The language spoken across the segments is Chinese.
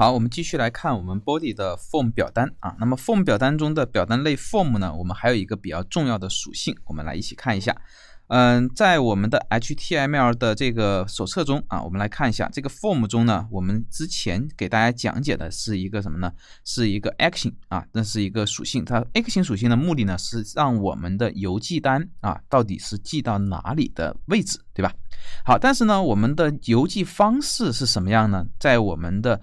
好，我们继续来看我们 body 的 form 表单啊。那么 form 表单中的表单类 form 呢，我们还有一个比较重要的属性，我们来一起看一下。嗯，在我们的 HTML 的这个手册中啊，我们来看一下这个 form 中呢，我们之前给大家讲解的是一个什么呢？是一个 action 啊，那是一个属性。它 action 属性的目的呢，是让我们的邮寄单啊，到底是寄到哪里的位置，对吧？好，但是呢，我们的邮寄方式是什么样呢？在我们的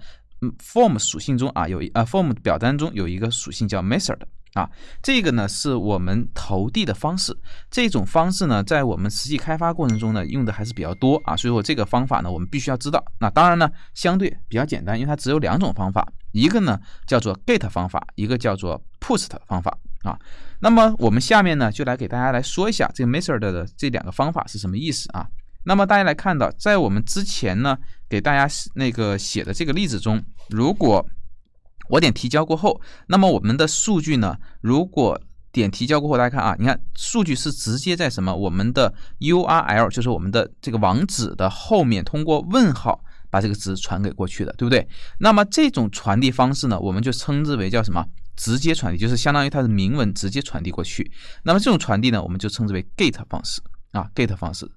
form 属性中啊有一啊 form 表单中有一个属性叫 method 啊这个呢是我们投递的方式，这种方式呢在我们实际开发过程中呢用的还是比较多啊，所以说这个方法呢我们必须要知道。那当然呢相对比较简单，因为它只有两种方法，一个呢叫做 get 方法，一个叫做 post 方法啊。那么我们下面呢就来给大家来说一下这个 method 的这两个方法是什么意思啊。那么大家来看到在我们之前呢给大家那个写的这个例子中。如果我点提交过后，那么我们的数据呢？如果点提交过后，大家看啊，你看数据是直接在什么？我们的 U R L 就是我们的这个网址的后面，通过问号把这个值传给过去的，对不对？那么这种传递方式呢，我们就称之为叫什么？直接传递，就是相当于它的明文直接传递过去。那么这种传递呢，我们就称之为 GET 方式啊，GET 方式。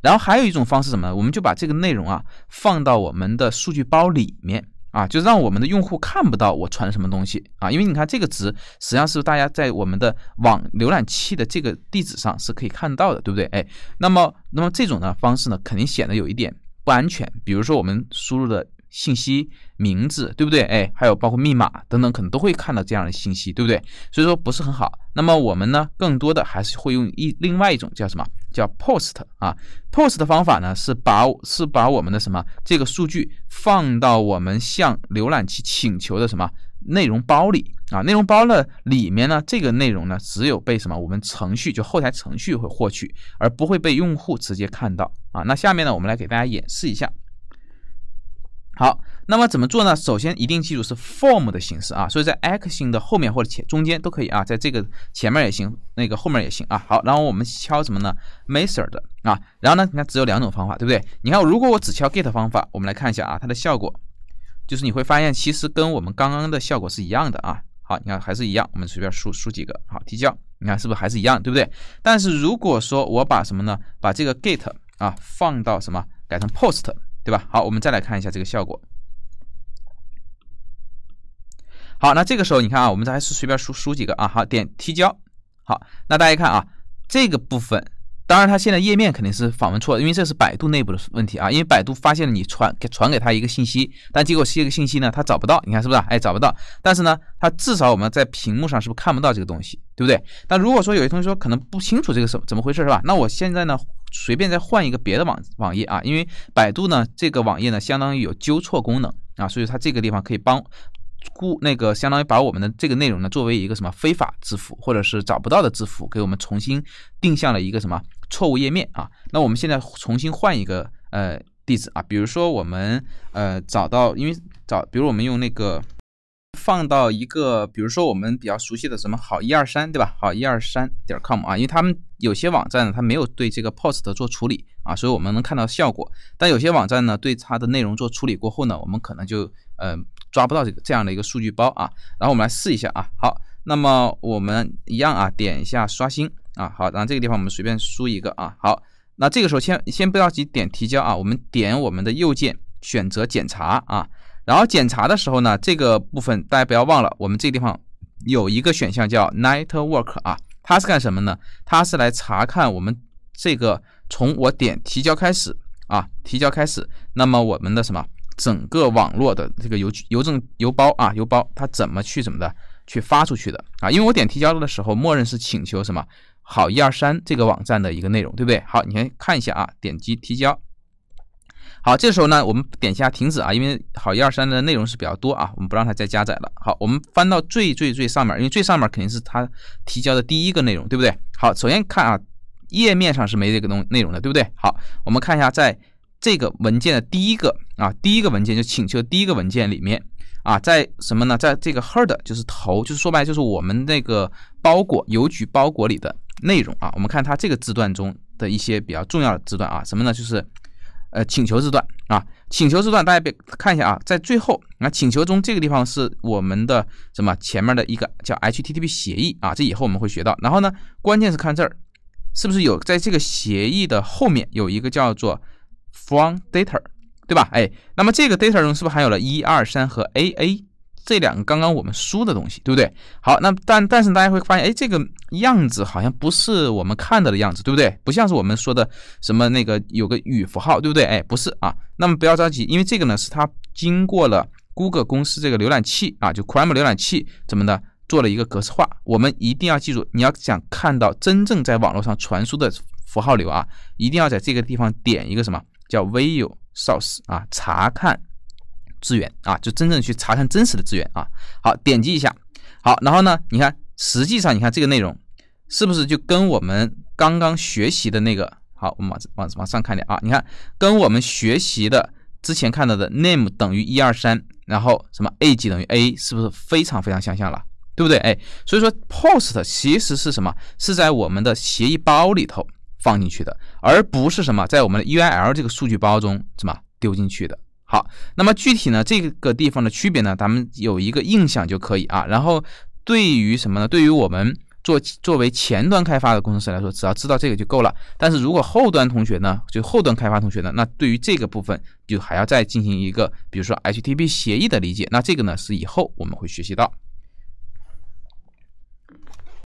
然后还有一种方式什么呢？我们就把这个内容啊放到我们的数据包里面。啊，就让我们的用户看不到我传什么东西啊，因为你看这个值实际上是大家在我们的网浏览器的这个地址上是可以看到的，对不对？哎，那么那么这种呢方式呢，肯定显得有一点不安全，比如说我们输入的信息名字，对不对？哎，还有包括密码等等，可能都会看到这样的信息，对不对？所以说不是很好。那么我们呢，更多的还是会用一另外一种叫什么？叫 post 啊，post 的方法呢是把是把我们的什么这个数据放到我们向浏览器请求的什么内容包里啊，内容包呢里面呢这个内容呢只有被什么我们程序就后台程序会获取，而不会被用户直接看到啊。那下面呢我们来给大家演示一下，好。那么怎么做呢？首先一定记住是 form 的形式啊，所以在 action 的后面或者前中间都可以啊，在这个前面也行，那个后面也行啊。好，然后我们敲什么呢？method 啊。然后呢，你看只有两种方法，对不对？你看如果我只敲 get 方法，我们来看一下啊，它的效果就是你会发现其实跟我们刚刚的效果是一样的啊。好，你看还是一样，我们随便输输几个，好提交，你看是不是还是一样，对不对？但是如果说我把什么呢？把这个 get 啊放到什么改成 post 对吧？好，我们再来看一下这个效果。好，那这个时候你看啊，我们这还是随便输输几个啊。好，点提交。好，那大家看啊，这个部分，当然它现在页面肯定是访问错，因为这是百度内部的问题啊。因为百度发现了你传给传给他一个信息，但结果是这个信息呢，它找不到。你看是不是？哎，找不到。但是呢，它至少我们在屏幕上是不是看不到这个东西，对不对？那如果说有些同学说可能不清楚这个是怎么回事，是吧？那我现在呢，随便再换一个别的网网页啊，因为百度呢这个网页呢，相当于有纠错功能啊，所以它这个地方可以帮。故那个相当于把我们的这个内容呢，作为一个什么非法字符，或者是找不到的字符，给我们重新定向了一个什么错误页面啊？那我们现在重新换一个呃地址啊，比如说我们呃找到，因为找，比如我们用那个放到一个，比如说我们比较熟悉的什么好一二三对吧？好一二三点 com 啊，因为他们。有些网站呢，它没有对这个 POST 做处理啊，所以我们能看到效果。但有些网站呢，对它的内容做处理过后呢，我们可能就嗯抓不到这个这样的一个数据包啊。然后我们来试一下啊。好，那么我们一样啊，点一下刷新啊。好，然后这个地方我们随便输一个啊。好，那这个时候先先不要急点提交啊，我们点我们的右键选择检查啊。然后检查的时候呢，这个部分大家不要忘了，我们这个地方有一个选项叫 Network 啊。它是干什么呢？它是来查看我们这个从我点提交开始啊，提交开始，那么我们的什么整个网络的这个邮邮政邮包啊，邮包它怎么去怎么的去发出去的啊？因为我点提交的时候，默认是请求什么好一二三这个网站的一个内容，对不对？好，你先看一下啊，点击提交。好，这时候呢，我们点一下停止啊，因为好一二三的内容是比较多啊，我们不让它再加载了。好，我们翻到最最最上面，因为最上面肯定是它提交的第一个内容，对不对？好，首先看啊，页面上是没这个东内容的，对不对？好，我们看一下，在这个文件的第一个啊，第一个文件就请求第一个文件里面啊，在什么呢？在这个 head 就是头，就是说白就是我们那个包裹邮局包裹里的内容啊，我们看它这个字段中的一些比较重要的字段啊，什么呢？就是呃，请求字段啊，请求字段，大家别看一下啊，在最后那请求中这个地方是我们的什么？前面的一个叫 HTTP 协议啊，这以后我们会学到。然后呢，关键是看这儿是不是有，在这个协议的后面有一个叫做 From Data，对吧？哎，那么这个 Data 中是不是含有了一二三和 AA？这两个刚刚我们输的东西，对不对？好，那但但是大家会发现，哎，这个样子好像不是我们看到的样子，对不对？不像是我们说的什么那个有个语符号，对不对？哎，不是啊。那么不要着急，因为这个呢是它经过了谷歌公司这个浏览器啊，就 Chrome 浏览器怎么的做了一个格式化。我们一定要记住，你要想看到真正在网络上传输的符号流啊，一定要在这个地方点一个什么叫 View Source 啊，查看。资源啊，就真正去查看真实的资源啊。好，点击一下。好，然后呢，你看，实际上你看这个内容是不是就跟我们刚刚学习的那个好，我们往往往上看点啊。你看，跟我们学习的之前看到的 name 等于一二三，然后什么 a g 等于 a，是不是非常非常相像了？对不对？哎，所以说 post 其实是什么？是在我们的协议包里头放进去的，而不是什么在我们的 URL 这个数据包中什么丢进去的。好，那么具体呢，这个地方的区别呢，咱们有一个印象就可以啊。然后对于什么呢？对于我们做作为前端开发的工程师来说，只要知道这个就够了。但是如果后端同学呢，就后端开发同学呢，那对于这个部分就还要再进行一个，比如说 HTTP 协议的理解。那这个呢，是以后我们会学习到。